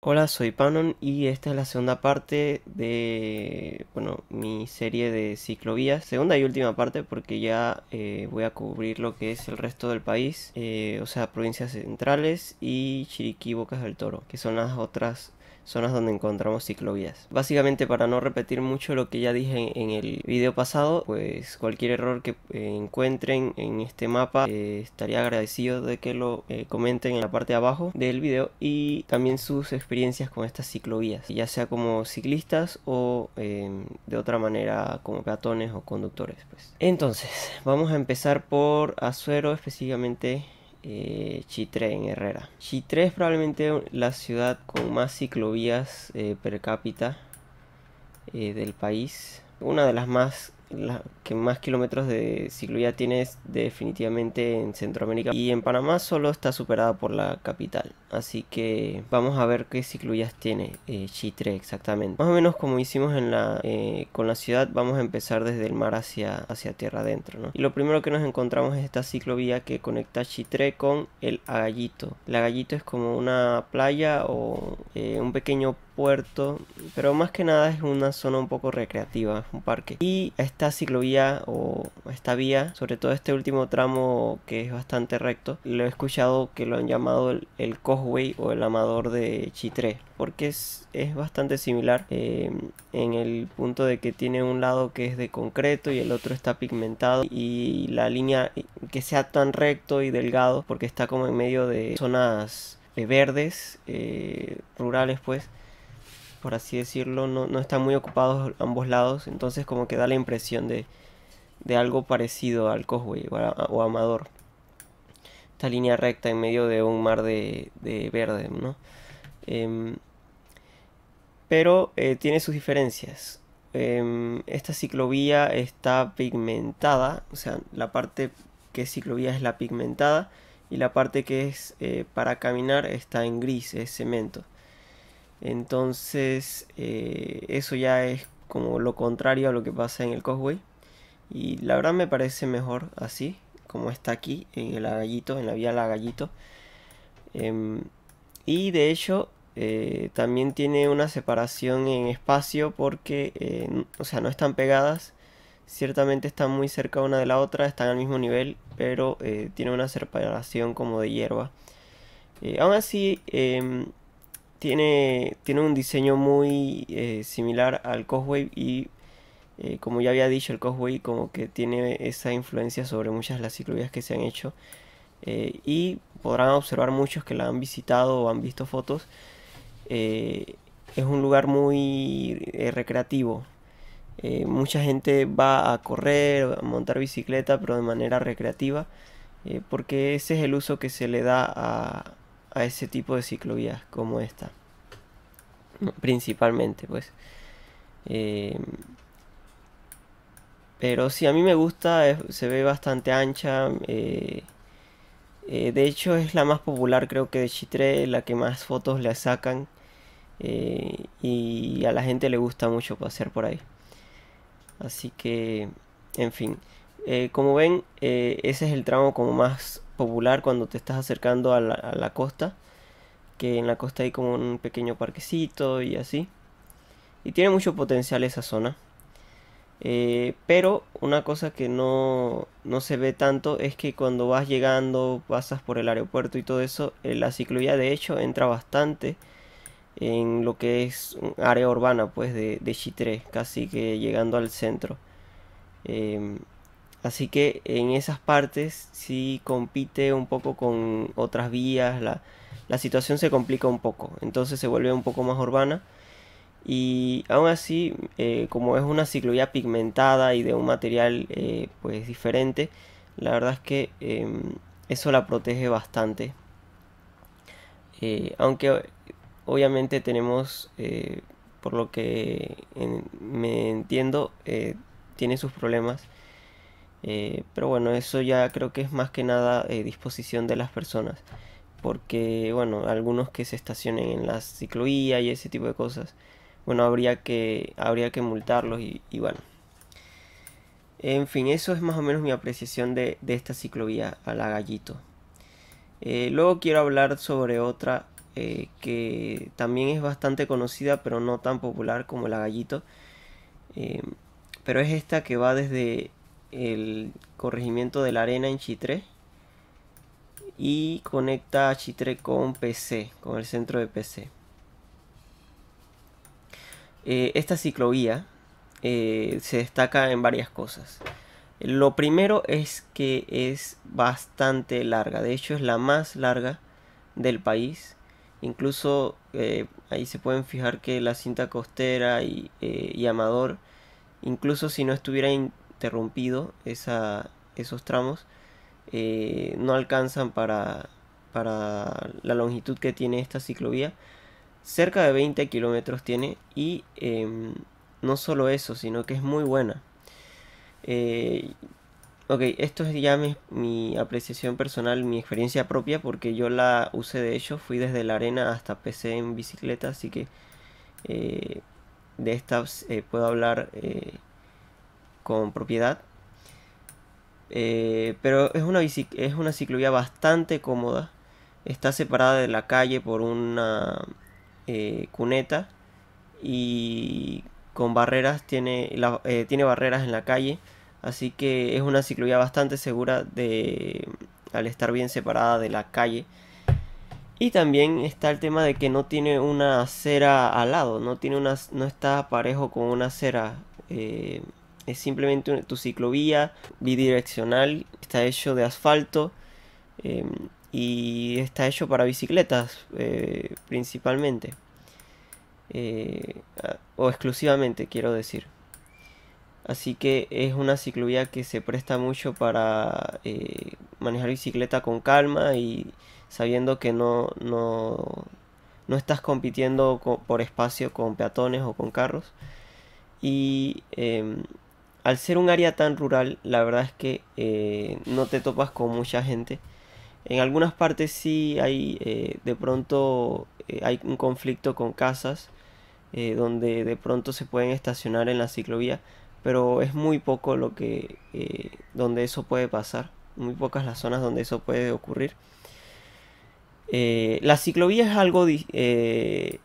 Hola, soy Panon y esta es la segunda parte de bueno, mi serie de ciclovías. Segunda y última parte porque ya eh, voy a cubrir lo que es el resto del país, eh, o sea, provincias centrales y Chiriquí, Bocas del Toro, que son las otras zonas donde encontramos ciclovías. Básicamente para no repetir mucho lo que ya dije en el video pasado, pues cualquier error que eh, encuentren en este mapa eh, estaría agradecido de que lo eh, comenten en la parte de abajo del video y también sus experiencias con estas ciclovías, ya sea como ciclistas o em, de otra manera como peatones o conductores. Pues. Entonces, vamos a empezar por Azuero específicamente eh, Chitre en Herrera. Chitre es probablemente la ciudad con más ciclovías eh, per cápita eh, del país. Una de las más la que más kilómetros de ciclovía tienes definitivamente en Centroamérica y en Panamá solo está superada por la capital. Así que vamos a ver qué ciclovías tiene eh, Chitre exactamente. Más o menos como hicimos en la, eh, con la ciudad, vamos a empezar desde el mar hacia, hacia tierra adentro. Y lo primero que nos encontramos es esta ciclovía que conecta Chitre con el Agallito. El Agallito es como una playa o eh, un pequeño puerto, pero más que nada es una zona un poco recreativa, un parque. Y esta ciclovía o esta vía, sobre todo este último tramo que es bastante recto, lo he escuchado que lo han llamado el, Causeway Cosway o el Amador de Chitré, porque es, es bastante similar eh, en el punto de que tiene un lado que es de concreto y el otro está pigmentado y la línea que sea tan recto y delgado porque está como en medio de zonas eh, verdes eh, rurales pues por así decirlo, no, están muy ocupados ambos lados, entonces como que da la impresión de, algo parecido al Cosway o, Amador. Esta línea recta en medio de un mar de, verde, ¿no? Em, pero eh, tiene sus diferencias. Em, esta ciclovía está pigmentada, o sea, la parte que es ciclovía es la pigmentada y la parte que es eh, para caminar está en gris, es cemento. Entonces, eh, eso ya es como lo contrario a lo que pasa en el Cosway. Y la verdad me parece mejor así, como está aquí, en el agallito, en la vía Lagallito. Em, y de hecho, eh, también tiene una separación en espacio porque, eh, o sea, no están pegadas. Ciertamente están muy cerca una de la otra, están al mismo nivel, pero tiene una separación como de hierba. aún así, em, tiene, tiene un diseño muy eh, similar al Cosway y eh, como ya había dicho el Cosway como que tiene esa influencia sobre muchas de las ciclovías que se han hecho eh, y podrán observar muchos que la han visitado o han visto fotos es un lugar muy recreativo mucha gente va a correr a montar bicicleta pero de manera recreativa porque ese es el uso que se le da a, a ese tipo de ciclovías como esta. Principalmente, pues. Em, pero si a mí me gusta, se ve bastante ancha. Eh, eh, de hecho, es la más popular, creo que de Chitré la que más fotos le sacan. Eh, y a la gente le gusta mucho pasear por ahí. Así que, en fin. como ven, ese es el tramo como más popular cuando te estás acercando a la, costa. Que en la costa hay como un pequeño parquecito y así. Y tiene mucho potencial esa zona. Eh, pero una cosa que no, no, se ve tanto es que cuando vas llegando, pasas por el aeropuerto y todo eso, eh, la ciclovía de hecho entra bastante en lo que es un área urbana pues de, de Chitré, casi que llegando al centro. Em, Así que en esas partes sí compite un poco con otras vías, la, situación se complica un poco, entonces se vuelve un poco más urbana. Y aún así, eh, como es una ciclovía pigmentada y de un material eh, pues diferente, la verdad es que em, eso la protege bastante. Eh, aunque obviamente tenemos, por lo que me entiendo, tiene sus problemas eh, pero bueno, eso ya creo que es más que nada eh, disposición de las personas. Porque, bueno, algunos que se estacionen en la ciclovía y ese tipo de cosas. Bueno, habría que, habría que multarlos y, bueno. En fin, eso es más o menos mi apreciación de, esta ciclovía a la gallito. Eh, luego quiero hablar sobre otra que también es bastante conocida, pero no tan popular como la gallito. pero es esta que va desde el corregimiento de la arena en Chitré y conecta a Chitré con PC, con el centro de PC. Eh, esta ciclovía eh, se destaca en varias cosas. Lo primero es que es bastante larga, de hecho es la más larga del país. Incluso eh, ahí se pueden fijar que la cinta costera y, Amador, incluso si no estuviera en interrumpido esos tramos, eh, no alcanzan para, para la longitud que tiene esta ciclovía. Cerca de 20 kilómetros tiene y em, no solo eso, sino que es muy buena. Eh, ok, esto es ya mi, apreciación personal, mi experiencia propia, porque yo la usé de hecho, fui desde la arena hasta PC en bicicleta, así que eh, de esta puedo hablar con propiedad. Eh, pero es una, es una ciclovía bastante cómoda. Está separada de la calle por una eh, cuneta y con barreras tiene, eh, tiene barreras en la calle. Así que es una ciclovía bastante segura de, al estar bien separada de la calle. Y también está el tema de que no tiene una acera al lado, no, tiene una, no está parejo con una acera es simplemente tu ciclovía bidireccional, está hecho de asfalto em, y está hecho para bicicletas eh, principalmente. Eh, o exclusivamente quiero decir. Así que es una ciclovía que se presta mucho para eh, manejar bicicleta con calma y sabiendo que no, no, estás compitiendo por espacio con peatones o con carros. Y em, al ser un área tan rural, la verdad es que eh, no te topas con mucha gente. En algunas partes sí hay, eh, de pronto, eh, hay un conflicto con casas, donde de pronto se pueden estacionar en la ciclovía, pero es muy poco lo que, donde eso puede pasar, muy pocas las zonas donde eso puede ocurrir. la ciclovía es algo,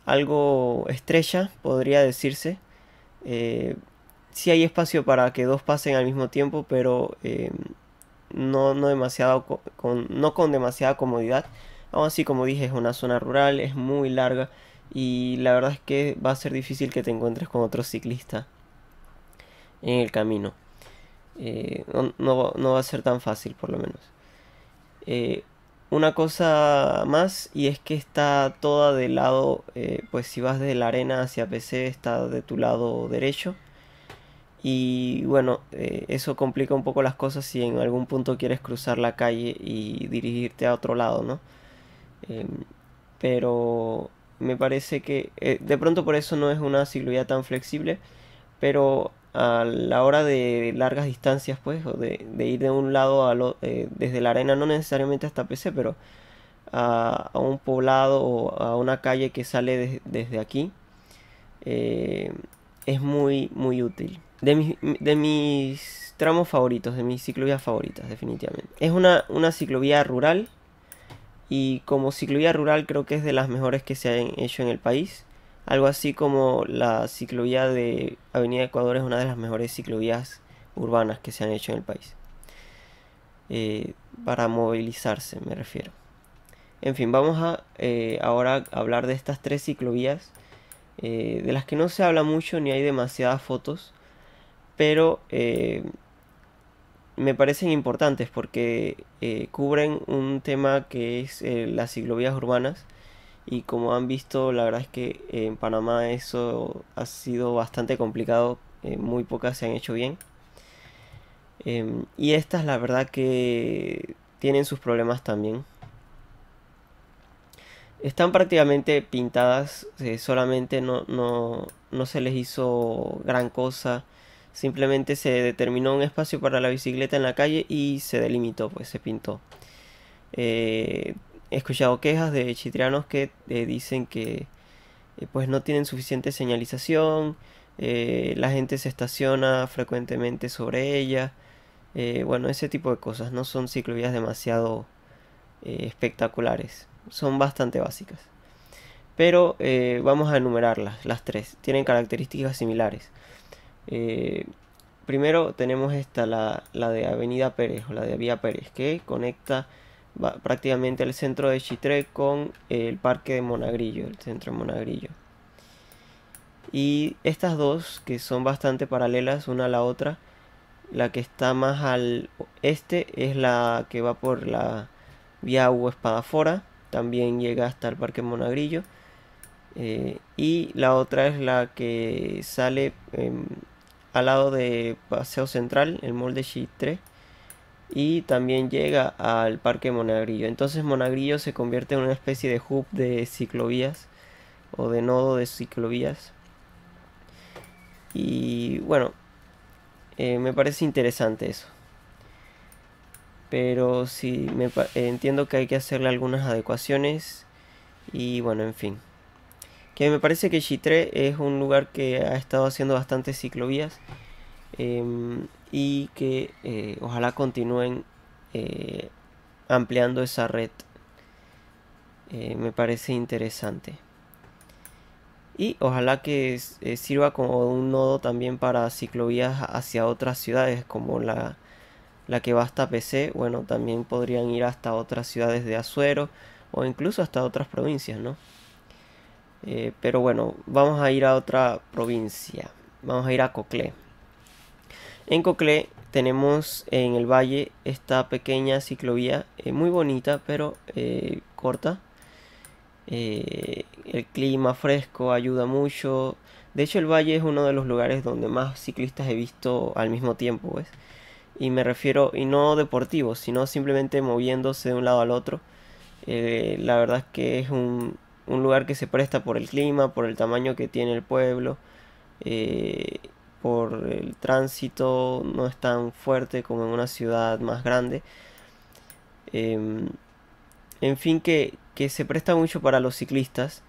algo estrecha, podría decirse. Si hay espacio para que dos pasen al mismo tiempo, pero eh, no, demasiado con, no con demasiada comodidad. Aún así, como dije, es una zona rural, es muy larga y la verdad es que va a ser difícil que te encuentres con otro ciclista en el camino. Eh, no, va a ser tan fácil, por lo menos. Eh, una cosa más y es que está toda de lado, pues si vas de la arena hacia PC está de tu lado derecho y bueno, eh, eso complica un poco las cosas si en algún punto quieres cruzar la calle y dirigirte a otro lado, ¿no? Em, pero me parece que eh, de pronto por eso no es una ciclovía tan flexible, pero a la hora de largas distancias, pues, o de, ir de un lado a lo, eh, desde la arena, no necesariamente hasta PC, pero a, un poblado o a una calle que sale desde aquí, es muy, muy útil de, mis tramos favoritos, de mis ciclovías favoritas, definitivamente. Es una, ciclovía rural y como ciclovía rural creo que es de las mejores que se han hecho en el país. Algo así como la ciclovía de Avenida Ecuador es una de las mejores ciclovías urbanas que se han hecho en el país. Eh, para movilizarse me refiero. En fin, vamos a eh, ahora hablar de estas tres ciclovías eh, de las que no se habla mucho ni hay demasiadas fotos pero eh, me parecen importantes porque eh, cubren un tema que es eh, las ciclovías urbanas y como han visto la verdad es que en Panamá eso ha sido bastante complicado, muy pocas se han hecho bien em, y estas la verdad que tienen sus problemas también. Están prácticamente pintadas, solamente no se les hizo gran cosa Simplemente se determinó un espacio para la bicicleta en la calle y se delimitó, pues se pintó. Eh, he escuchado quejas de chitrianos que eh, dicen que eh, pues no tienen suficiente señalización, la gente se estaciona frecuentemente sobre ella, bueno, ese tipo de cosas, no son ciclovías demasiado espectaculares, son bastante básicas pero vamos a enumerarlas, las tres. Tienen características similares. Eh, primero tenemos esta, la, la, de Avenida Pérez o la de Vía Pérez, que conecta prácticamente el centro de Chitré con el parque de Monagrillo, el centro de Monagrillo. Y estas dos, que son bastante paralelas una a la otra, la que está más al este es la que va por la vía Hugo Espadafora, también llega hasta el Parque Monagrillo. Eh, y la otra es la que sale en al lado de Paseo Central, el molde de 3 y también llega al Parque Monagrillo. Entonces Monagrillo se convierte en una especie de hub de ciclovías o de nodo de ciclovías. Y bueno, eh, me parece interesante eso. Pero si me entiendo que hay que hacerle algunas adecuaciones y bueno, en fin. Que me parece que Chitré es un lugar que ha estado haciendo bastantes ciclovías em, y que eh, ojalá continúen eh, ampliando esa red. Eh, me parece interesante. Y ojalá que sirva como un nodo también para ciclovías hacia otras ciudades como la, la que va hasta PC. Bueno, también podrían ir hasta otras ciudades de Azuero o incluso hasta otras provincias, ¿no? Eh, pero bueno, vamos a ir a otra provincia. Vamos a ir a Coclé. En Coclé tenemos en el valle esta pequeña ciclovía, eh, muy bonita pero eh, corta. el clima fresco ayuda mucho. De hecho el valle es uno de los lugares donde más ciclistas he visto al mismo tiempo. Pues. Y me refiero, y no deportivos, sino simplemente moviéndose de un lado al otro. la verdad es que es un, un lugar que se presta por el clima, por el tamaño que tiene el pueblo, eh, por el tránsito, no es tan fuerte como en una ciudad más grande. Em, en fin, que, se presta mucho para los ciclistas.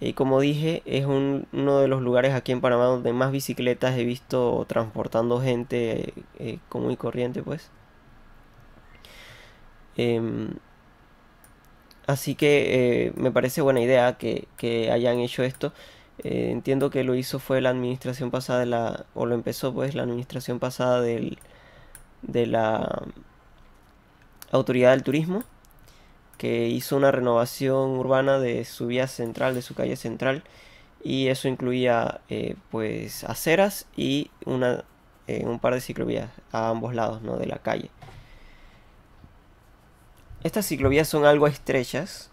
Y eh, como dije, es uno de los lugares aquí en Panamá donde más bicicletas he visto transportando gente eh, común y corriente, pues. Em, Así que eh, me parece buena idea que, hayan hecho esto. Eh, entiendo que lo hizo fue la administración pasada la. o lo empezó pues la administración pasada de la mm, autoridad del turismo. Que hizo una renovación urbana de su vía central, de su calle central. Y eso incluía eh, pues aceras y una, un par de ciclovías a ambos lados de la calle. Estas ciclovías son algo estrechas.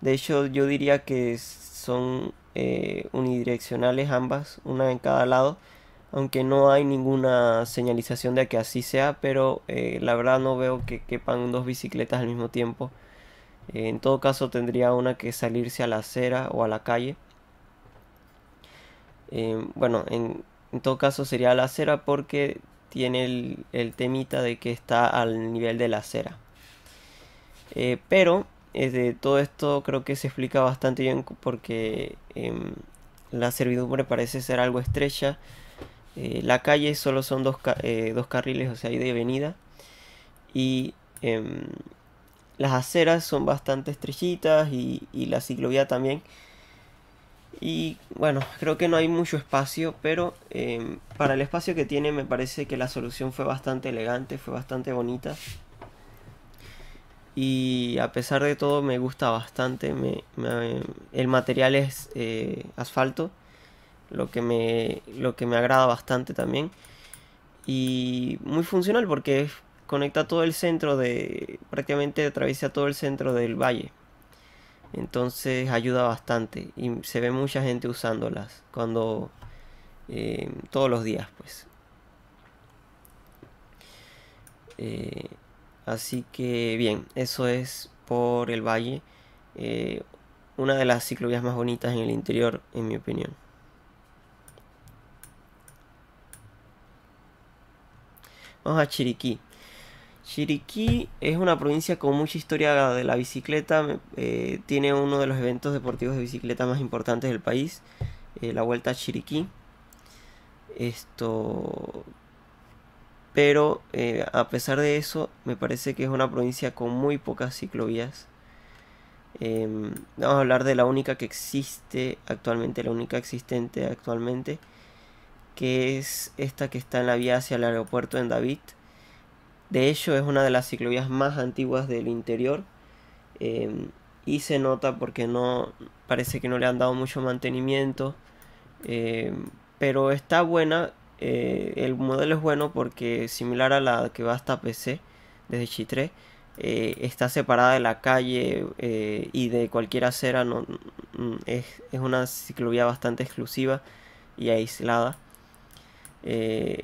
De hecho, yo diría que son eh, unidireccionales ambas, una en cada lado. Aunque no hay ninguna señalización de que así sea, pero eh, la verdad no veo que quepan dos bicicletas al mismo tiempo. Eh, en todo caso tendría una que salirse a la acera o a la calle. bueno, en, todo caso sería a la acera porque tiene el temita de que está al nivel de la acera. Eh, pero eh, todo esto creo que se explica bastante bien porque em, la servidumbre parece ser algo estrecha. Eh, la calle solo son eh, dos, carriles, o sea, hay de avenida. Y em, las aceras son bastante estrechitas y, la ciclovía también. Y bueno, creo que no hay mucho espacio, pero em, para el espacio que tiene me parece que la solución fue bastante elegante, fue bastante bonita y a pesar de todo me gusta bastante. el material es eh, asfalto, lo que, me, lo que me agrada bastante también. Y muy funcional porque conecta todo el centro de, prácticamente atraviesa todo el centro del valle. Entonces ayuda bastante y se ve mucha gente usándolas cuando eh, todos los días pues. Eh, Así que bien, eso es por el valle. Eh, una de las ciclovías más bonitas en el interior, en mi opinión. Vamos a Chiriquí. Chiriquí es una provincia con mucha historia de la bicicleta. Eh, tiene uno de los eventos deportivos de bicicleta más importantes del país, eh, la Vuelta a Chiriquí. Esto pero eh, a pesar de eso me parece que es una provincia con muy pocas ciclovías. Em, vamos a hablar de la única que existe actualmente, la única existente actualmente, que es esta que está en la vía hacia el aeropuerto en David. De hecho es una de las ciclovías más antiguas del interior em, y se nota porque no parece que no le han dado mucho mantenimiento, em, pero está buena eh, el modelo es bueno porque similar a la que va hasta PC desde Chitré, eh, está separada de la calle eh, y de cualquier acera. Mm, es, una ciclovía bastante exclusiva y aislada.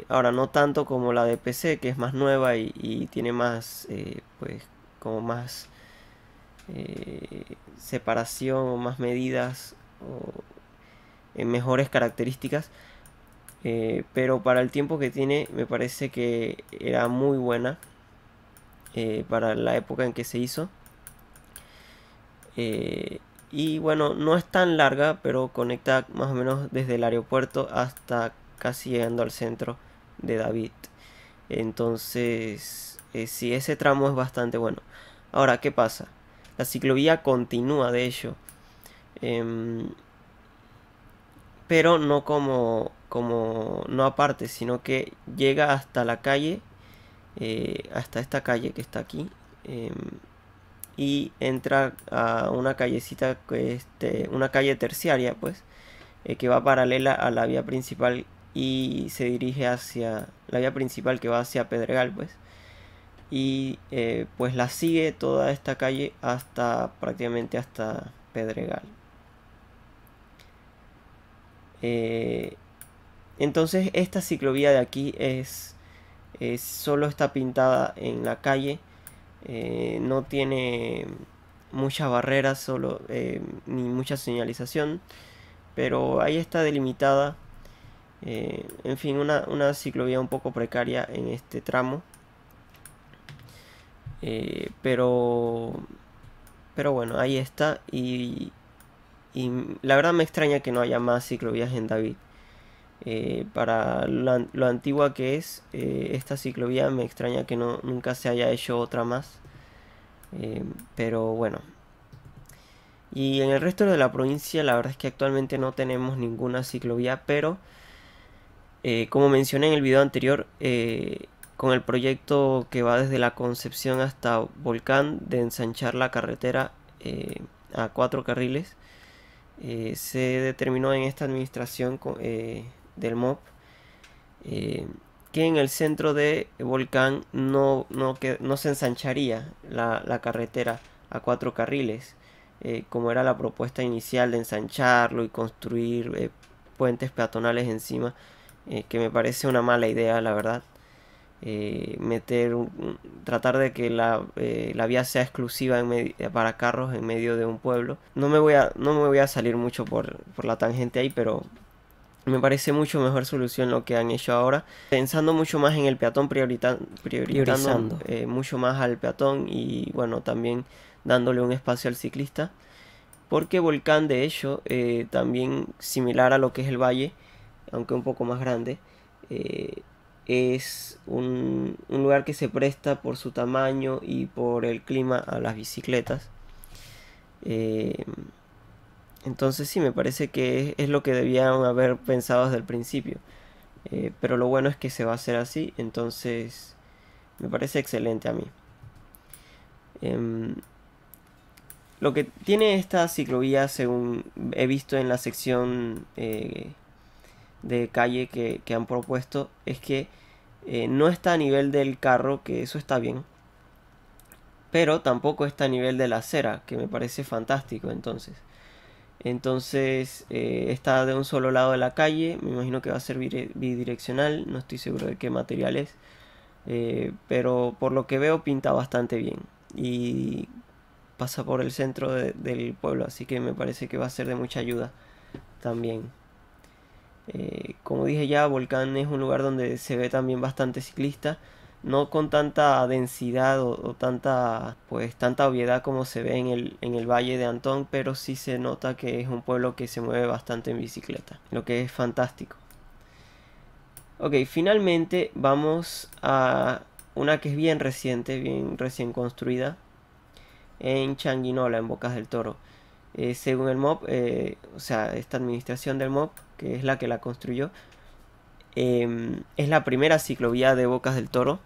ahora no tanto como la de PC que es más nueva y, tiene más pues, como más separación más medidas o mejores características eh, pero para el tiempo que tiene me parece que era muy buena eh, para la época en que se hizo. Eh, y bueno, no es tan larga, pero conecta más o menos desde el aeropuerto hasta casi llegando al centro de David. Entonces, si sí, ese tramo es bastante bueno. Ahora, ¿qué pasa? La ciclovía continúa, de hecho. Em, pero no como como no aparte, sino que llega hasta la calle, eh, hasta esta calle que está aquí, em, y entra a una callecita, este, una calle terciaria, pues, eh, que va paralela a la vía principal y se dirige hacia la vía principal que va hacia Pedregal, pues. Y eh, pues la sigue toda esta calle hasta prácticamente hasta Pedregal. Entonces esta ciclovía de aquí es, solo está pintada en la calle, eh, no tiene muchas barreras solo, eh, ni mucha señalización, pero ahí está delimitada, eh, en fin, una, una, ciclovía un poco precaria en este tramo. pero pero bueno, ahí está y, y la verdad me extraña que no haya más ciclovías en David. Eh, para lo, antigua que es eh, esta ciclovía me extraña que nunca se haya hecho otra más eh, pero bueno y en el resto de la provincia la verdad es que actualmente no tenemos ninguna ciclovía pero como mencioné en el video anterior con el proyecto que va desde la Concepción hasta Volcán de ensanchar la carretera a cuatro carriles se determinó en esta administración del mob. Eh, que en el centro de Volcán no, no, que, no se ensancharía la, carretera a cuatro carriles, eh, como era la propuesta inicial de ensancharlo y construir eh, puentes peatonales encima, que me parece una mala idea, la verdad. meter tratar de que la, vía sea exclusiva para carros en medio de un pueblo no me voy a no me voy a salir mucho por, por la tangente ahí pero me parece mucho mejor solución lo que han hecho ahora, pensando mucho más en el peatón, priorizando, eh, mucho más al peatón y bueno, también dándole un espacio al ciclista. Porque Volcán, de hecho, eh, también similar a lo que es el valle, aunque un poco más grande, eh, es un, lugar que se presta por su tamaño y por el clima a las bicicletas. Entonces sí, me parece que es, lo que debían haber pensado desde el principio. Eh, pero lo bueno es que se va a hacer así, entonces me parece excelente a mí. Em, lo que tiene esta ciclovía, según he visto en la sección eh, de calle que, han propuesto, es que eh, no está a nivel del carro, que eso está bien, pero tampoco está a nivel de la acera, que me parece fantástico entonces. Entonces eh, está de un solo lado de la calle, me imagino que va a ser bidireccional, no estoy seguro de qué material es, eh, pero por lo que veo pinta bastante bien y pasa por el centro del pueblo, así que me parece que va a ser de mucha ayuda también. Eh, como dije ya, Volcán es un lugar donde se ve también bastante ciclista no con tanta densidad o, tanta pues tanta obviedad como se ve en el, valle de Antón, pero sí se nota que es un pueblo que se mueve bastante en bicicleta, lo que es fantástico. Ok, finalmente vamos a una que es bien reciente, bien recién construida, en Changuinola, en Bocas del Toro. Eh, según el MOB, eh, o sea, esta administración del MOB, que es la que la construyó, em, es la primera ciclovía de Bocas del Toro,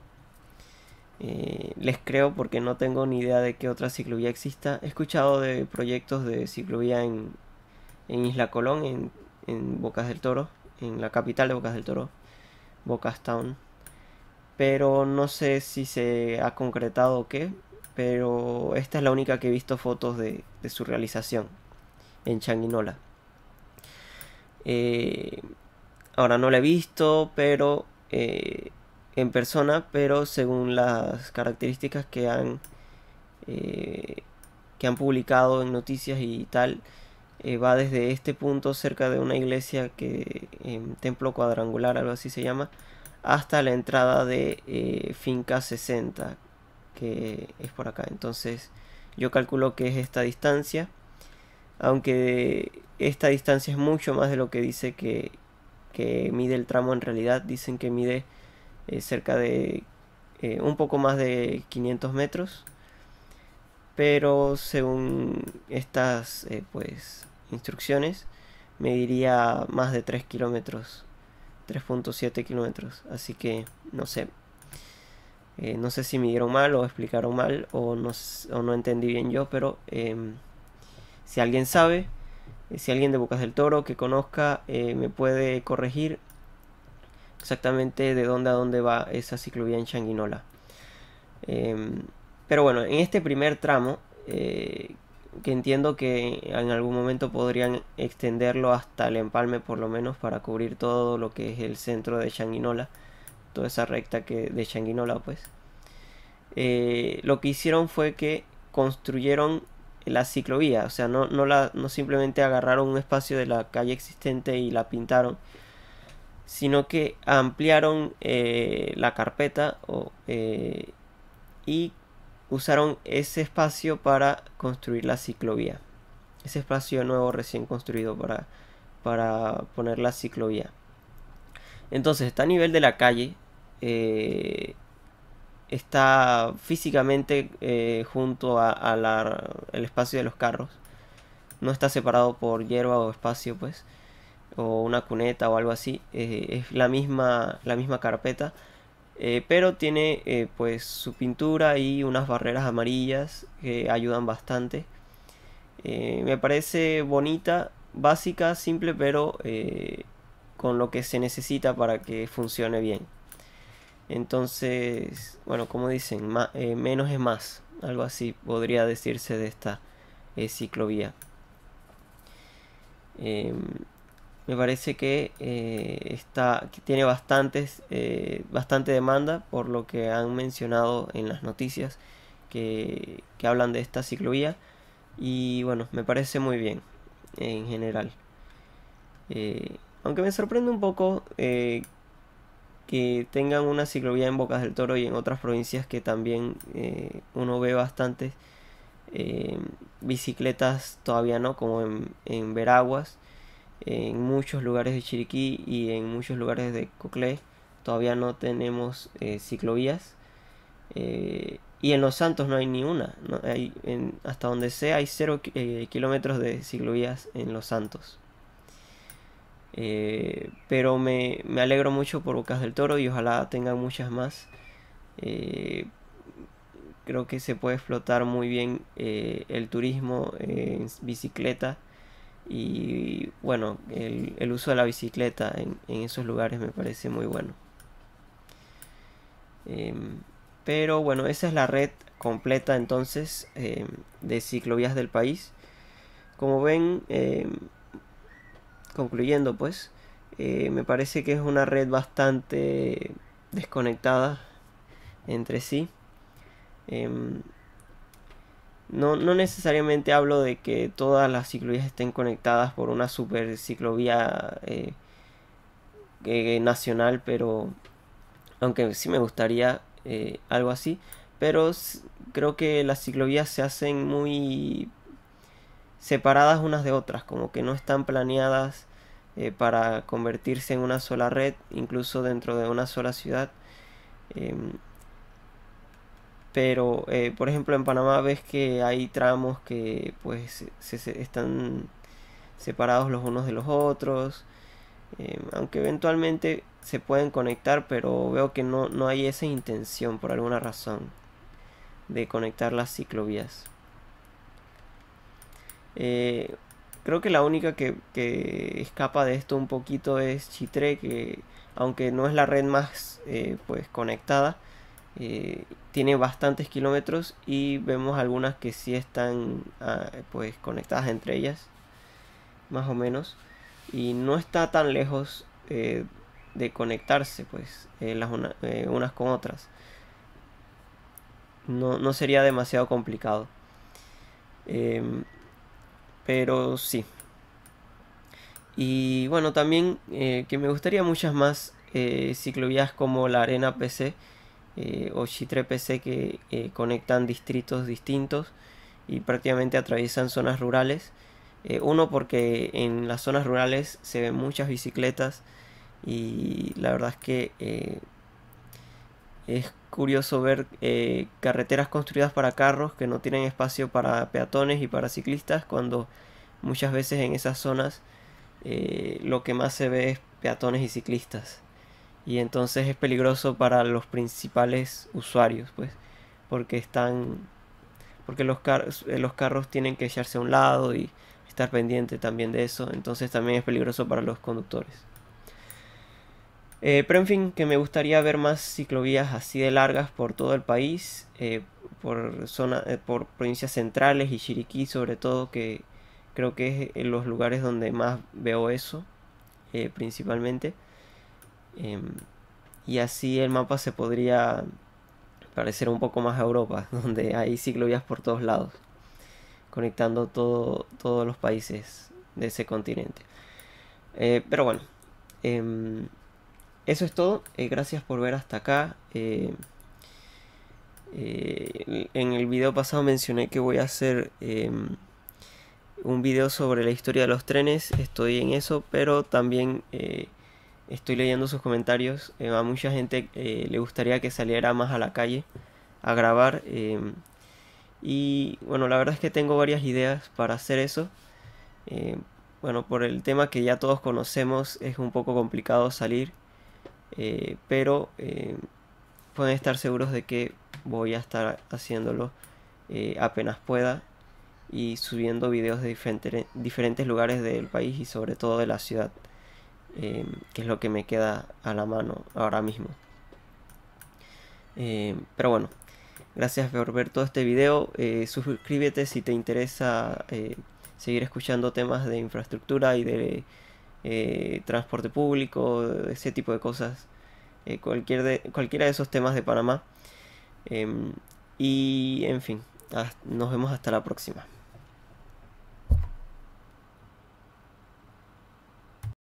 eh, les creo porque no tengo ni idea de que otra ciclovía exista. He escuchado de proyectos de ciclovía en, Isla Colón, en, Bocas del Toro, en la capital de Bocas del Toro, Bocas Town. Pero no sé si se ha concretado o qué. Pero esta es la única que he visto fotos de, su realización en Changuinola. Eh, ahora no la he visto, pero eh, en persona, pero según las características que han, eh, que han publicado en noticias y tal, eh, va desde este punto cerca de una iglesia que en em, templo cuadrangular, algo así se llama, hasta la entrada de eh, finca 60, que es por acá. Entonces yo calculo que es esta distancia, aunque esta distancia es mucho más de lo que dice que, que mide el tramo en realidad, dicen que mide eh, cerca de eh, un poco más de 500 metros. Pero según estas eh, pues, instrucciones, mediría más de 3 kilómetros, 3.7 kilómetros. Así que no sé. no sé si me dieron mal o explicaron mal o no, o no entendí bien yo, pero em, si alguien sabe, si alguien de Bocas del Toro que conozca me puede corregir exactamente de dónde a dónde va esa ciclovía en Changuinola. Em, pero bueno, en este primer tramo, eh, que entiendo que en algún momento podrían extenderlo hasta el empalme por lo menos para cubrir todo lo que es el centro de Changuinola, toda esa recta que de Changuinola pues. Eh, lo que hicieron fue que construyeron la ciclovía, o sea, no, la, no simplemente agarraron un espacio de la calle existente y la pintaron, sino que ampliaron eh, la carpeta eh, y usaron ese espacio para construir la ciclovía. Ese espacio nuevo recién construido para, poner la ciclovía. Entonces está a nivel de la calle. Eh, está físicamente junto al espacio de los carros. No está separado por hierba o espacio, pues o una cuneta o algo así eh, es la misma la misma carpeta eh, pero tiene eh, pues su pintura y unas barreras amarillas que ayudan bastante me parece bonita básica simple pero con lo que se necesita para que funcione bien entonces bueno como dicen menos es más algo así podría decirse de esta ciclovía em, me parece que, eh, está, tiene bastantes, eh, bastante demanda por lo que han mencionado en las noticias que, hablan de esta ciclovía. Y bueno, me parece muy bien en general. Eh, aunque me sorprende un poco que tengan una ciclovía en Bocas del Toro y en otras provincias que también uno ve bastantes bicicletas todavía no, como en, en Veraguas en muchos lugares de Chiriquí y en muchos lugares de Coclé todavía no tenemos eh, ciclovías. Eh, y en Los Santos no hay ni una. hasta donde sea hay cero eh, kilómetros de ciclovías en Los Santos. pero me, me, alegro mucho por Bocas del Toro y ojalá tengan muchas más. creo que se puede explotar muy bien el turismo en bicicleta y bueno, el, uso de la bicicleta en, esos lugares me parece muy bueno. Em, pero bueno, esa es la red completa entonces em, de ciclovías del país. Como ven, em, concluyendo pues, eh, me parece que es una red bastante desconectada entre sí. No, necesariamente hablo de que todas las ciclovías estén conectadas por una super ciclovía eh, nacional, pero aunque sí me gustaría eh, algo así, pero creo que las ciclovías se hacen muy separadas unas de otras, como que no están planeadas eh, para convertirse en una sola red, incluso dentro de una sola ciudad. Em, pero eh, por ejemplo en Panamá ves que hay tramos que pues, se, están separados los unos de los otros em, aunque eventualmente se pueden conectar pero veo que no, hay esa intención por alguna razón de conectar las ciclovías eh, creo que la única que, escapa de esto un poquito es Chitre que aunque no es la red más eh, pues, conectada eh, tiene bastantes kilómetros y vemos algunas que sí están ah, pues conectadas entre ellas más o menos y no está tan lejos eh, de conectarse pues eh, las unas con otras no, no sería demasiado complicado em, pero sí y bueno también que me gustaría muchas más ciclovías como la arena pc eh, o g pc que eh, conectan distritos distintos y prácticamente atraviesan zonas rurales. Eh, uno porque en las zonas rurales se ven muchas bicicletas y la verdad es que es curioso ver carreteras construidas para carros que no tienen espacio para peatones y para ciclistas cuando muchas veces en esas zonas lo que más se ve es peatones y ciclistas y entonces es peligroso para los principales usuarios, pues, porque están, porque los, eh, los carros tienen que echarse a un lado y estar pendiente también de eso, entonces también es peligroso para los conductores. Eh, pero en fin, que me gustaría ver más ciclovías así de largas por todo el país, eh, por, zona, por provincias centrales y Chiriquí sobre todo, que creo que es en los lugares donde más veo eso, principalmente. Em, y así el mapa se podría parecer un poco más a Europa, donde hay ciclovías por todos lados, conectando todo, todos los países de ese continente. Eh, pero bueno, em, eso es todo. Eh, gracias por ver hasta acá. Eh, en el video pasado mencioné que voy a hacer em, un video sobre la historia de los trenes. Estoy en eso, pero también estoy leyendo sus comentarios. Eh, a mucha gente eh, le gustaría que saliera más a la calle a grabar. Em, y bueno, la verdad es que tengo varias ideas para hacer eso. Em, bueno, por el tema que ya todos conocemos es un poco complicado salir. Eh, pero em, pueden estar seguros de que voy a estar haciéndolo apenas pueda y subiendo videos de diferentes lugares del país y sobre todo de la ciudad qué em, que es lo que me queda a la mano ahora mismo. Em, pero bueno, gracias por ver todo este video. Eh, suscríbete si te interesa eh, seguir escuchando temas de infraestructura y de eh, transporte público, ese tipo de cosas. cualquier de, cualquiera de esos temas de Panamá. Em, y en fin, nos vemos hasta la próxima.